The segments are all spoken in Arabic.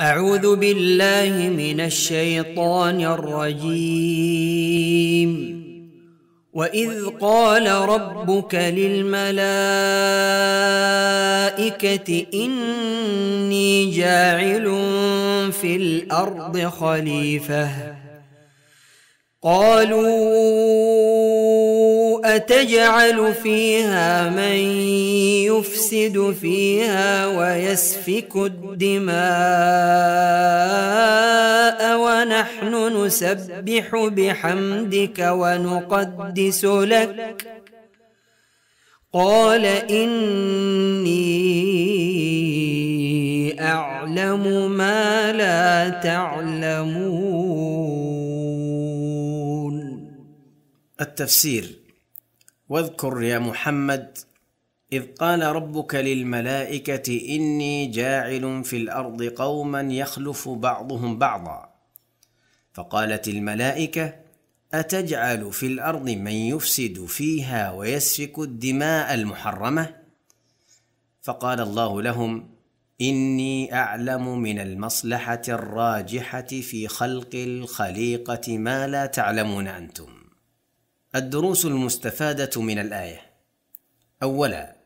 أعوذ بالله من الشيطان الرجيم وإذ قال ربك للملائكة إني جاعل في الأرض خليفة قالوا تجعل فيها من يفسد فيها ويسفك الدماء ونحن نسبح بحمدك ونقدس لك قال اني اعلم ما لا تعلمون التفسير واذكر يا محمد إذ قال ربك للملائكة إني جاعل في الأرض قوما يخلف بعضهم بعضا فقالت الملائكة أتجعل في الأرض من يفسد فيها ويسفك الدماء المحرمة فقال الله لهم إني أعلم من المصلحة الراجحة في خلق الخليقة ما لا تعلمون أنتم الدروس المستفاده من الايه اولا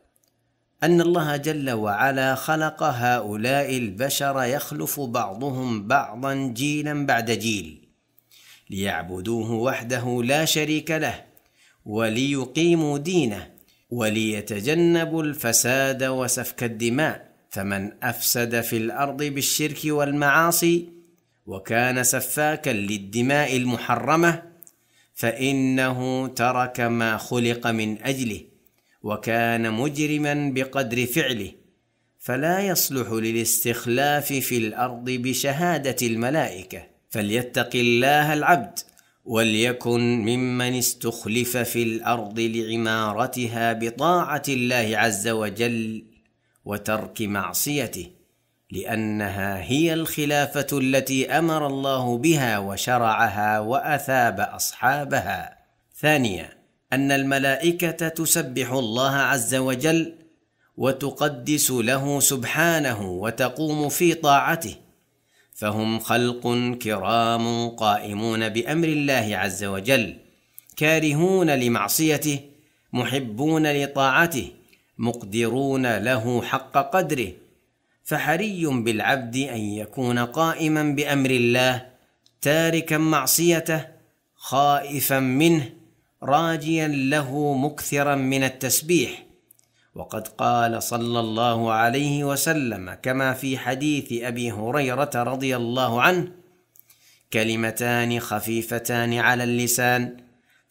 ان الله جل وعلا خلق هؤلاء البشر يخلف بعضهم بعضا جيلا بعد جيل ليعبدوه وحده لا شريك له وليقيموا دينه وليتجنبوا الفساد وسفك الدماء فمن افسد في الارض بالشرك والمعاصي وكان سفاكا للدماء المحرمه فانه ترك ما خلق من اجله وكان مجرما بقدر فعله فلا يصلح للاستخلاف في الارض بشهاده الملائكه فليتق الله العبد وليكن ممن استخلف في الارض لعمارتها بطاعه الله عز وجل وترك معصيته لانها هي الخلافه التي امر الله بها وشرعها واثاب اصحابها ثانيا ان الملائكه تسبح الله عز وجل وتقدس له سبحانه وتقوم في طاعته فهم خلق كرام قائمون بامر الله عز وجل كارهون لمعصيته محبون لطاعته مقدرون له حق قدره فحري بالعبد ان يكون قائما بامر الله تاركا معصيته خائفا منه راجيا له مكثرا من التسبيح وقد قال صلى الله عليه وسلم كما في حديث ابي هريره رضي الله عنه كلمتان خفيفتان على اللسان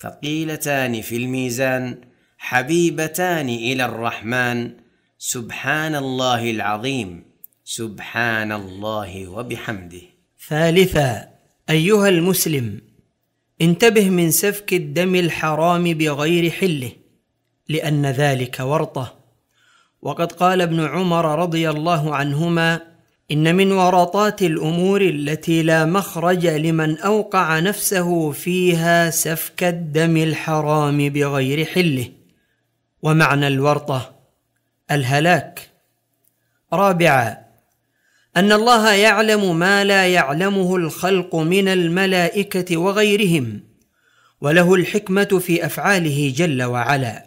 ثقيلتان في الميزان حبيبتان الى الرحمن سبحان الله العظيم سبحان الله وبحمده ثالثا ايها المسلم انتبه من سفك الدم الحرام بغير حله لان ذلك ورطه وقد قال ابن عمر رضي الله عنهما ان من ورطات الامور التي لا مخرج لمن اوقع نفسه فيها سفك الدم الحرام بغير حله ومعنى الورطه الهلاك رابعا ان الله يعلم ما لا يعلمه الخلق من الملائكه وغيرهم وله الحكمه في افعاله جل وعلا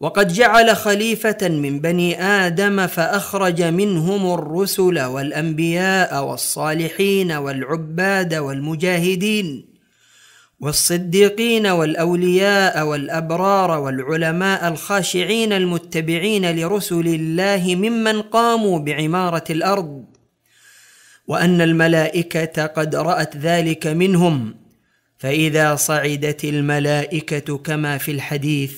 وقد جعل خليفه من بني ادم فاخرج منهم الرسل والانبياء والصالحين والعباد والمجاهدين والصديقين والاولياء والابرار والعلماء الخاشعين المتبعين لرسل الله ممن قاموا بعماره الارض وان الملائكه قد رات ذلك منهم فاذا صعدت الملائكه كما في الحديث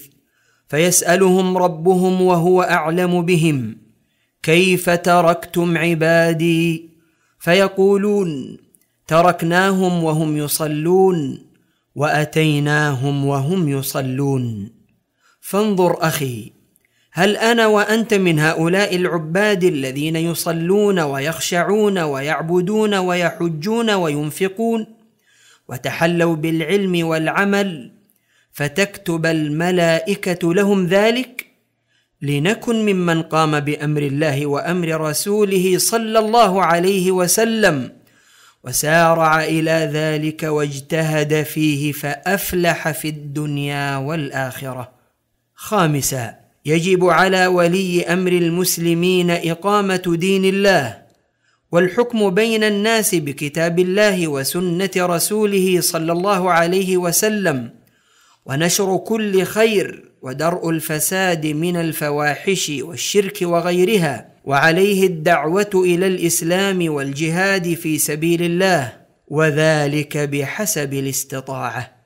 فيسالهم ربهم وهو اعلم بهم كيف تركتم عبادي فيقولون تركناهم وهم يصلون واتيناهم وهم يصلون فانظر اخي هل انا وانت من هؤلاء العباد الذين يصلون ويخشعون ويعبدون ويحجون وينفقون وتحلوا بالعلم والعمل فتكتب الملائكه لهم ذلك لنكن ممن قام بامر الله وامر رسوله صلى الله عليه وسلم وسارع الى ذلك واجتهد فيه فافلح في الدنيا والاخره خامسا يجب على ولي امر المسلمين اقامه دين الله والحكم بين الناس بكتاب الله وسنه رسوله صلى الله عليه وسلم ونشر كل خير ودرء الفساد من الفواحش والشرك وغيرها وعليه الدعوه الى الاسلام والجهاد في سبيل الله وذلك بحسب الاستطاعه